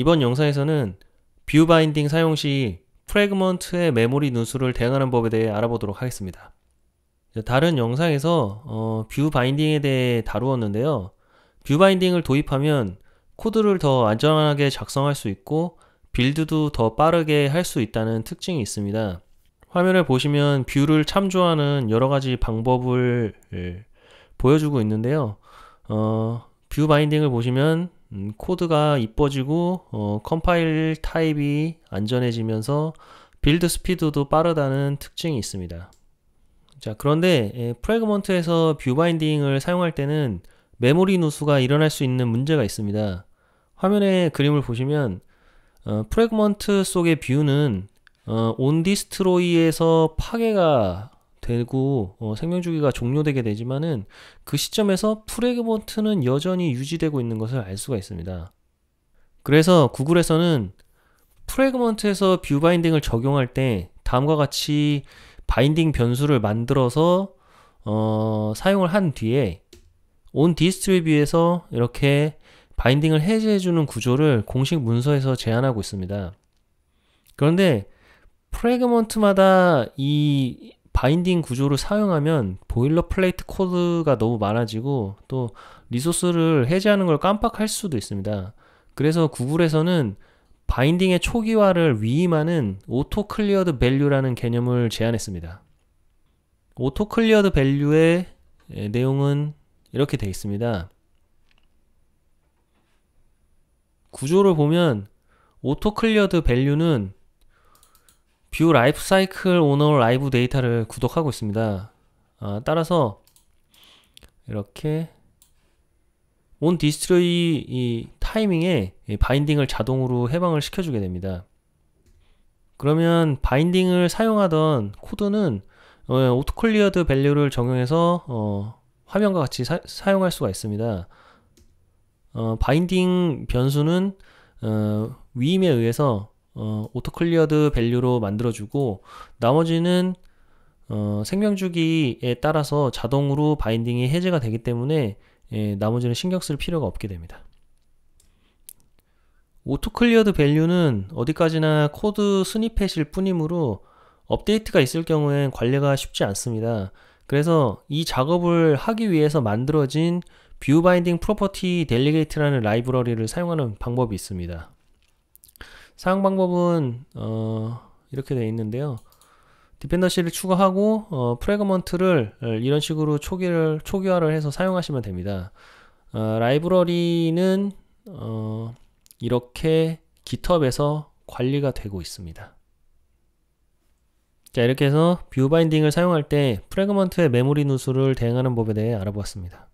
이번 영상에서는 뷰 바인딩 사용 시 프래그먼트의 메모리 누수를 대응하는 법에 대해 알아보도록 하겠습니다. 다른 영상에서 어, 뷰 바인딩에 대해 다루었는데요. 뷰 바인딩을 도입하면 코드를 더 안전하게 작성할 수 있고 빌드도 더 빠르게 할 수 있다는 특징이 있습니다. 화면을 보시면 뷰를 참조하는 여러 가지 방법을 예, 보여주고 있는데요. 어, 뷰 바인딩을 보시면 음, 코드가 이뻐지고 어, 컴파일 타입이 안전해지면서 빌드 스피드도 빠르다는 특징이 있습니다. 자 그런데 예, 프래그먼트에서 뷰바인딩을 사용할 때는 메모리 누수가 일어날 수 있는 문제가 있습니다. 화면에 그림을 보시면 어, 프래그먼트 속의 뷰는 어, 온디스트로이에서 파괴가 되고 어, 생명주기가 종료되게 되지만은 그 시점에서 프레그먼트는 여전히 유지되고 있는 것을 알 수가 있습니다. 그래서 구글에서는 프레그먼트에서 뷰 바인딩을 적용할 때 다음과 같이 바인딩 변수를 만들어서 어, 사용을 한 뒤에 온 디스트리뷰에서 이렇게 바인딩을 해제해주는 구조를 공식 문서에서 제안하고 있습니다. 그런데 프레그먼트마다 이 바인딩 구조를 사용하면 보일러 플레이트 코드가 너무 많아지고 또 리소스를 해제하는 걸 깜빡할 수도 있습니다. 그래서 구글에서는 바인딩의 초기화를 위임하는 오토 클리어드 밸류라는 개념을 제안했습니다. 오토 클리어드 밸류의 내용은 이렇게 되어 있습니다. 구조를 보면 오토 클리어드 밸류는 뷰 라이프 사이클 오너 라이브 데이터를 구독하고 있습니다. 아, 따라서 이렇게 온 디스트로이 이 타이밍에 이 바인딩을 자동으로 해방을 시켜주게 됩니다. 그러면 바인딩을 사용하던 코드는 어, 오토클리어드 밸류를 적용해서 어, 화면과 같이 사, 용할 수가 있습니다. 어, 바인딩 변수는 어, 위임에 의해서 어, 오토클리어드 밸류로 만들어주고 나머지는 어, 생명주기에 따라서 자동으로 바인딩이 해제가 되기 때문에 예, 나머지는 신경 쓸 필요가 없게 됩니다. 오토클리어드 밸류는 어디까지나 코드 스니펫일 뿐이므로 업데이트가 있을 경우엔 관리가 쉽지 않습니다. 그래서 이 작업을 하기 위해서 만들어진 뷰바인딩 프로퍼티 델리게이트라는 라이브러리를 사용하는 방법이 있습니다. 사용 방법은 어, 이렇게 되어 있는데요. 디펜더시를 추가하고 어, 프레그먼트를 어, 이런 식으로 초기를 초기화를 해서 사용하시면 됩니다. 어, 라이브러리는 어, 이렇게 GitHub에서 관리가 되고 있습니다. 자 이렇게 해서 뷰 바인딩을 사용할 때 프레그먼트의 메모리 누수를 대응하는 법에 대해 알아보았습니다.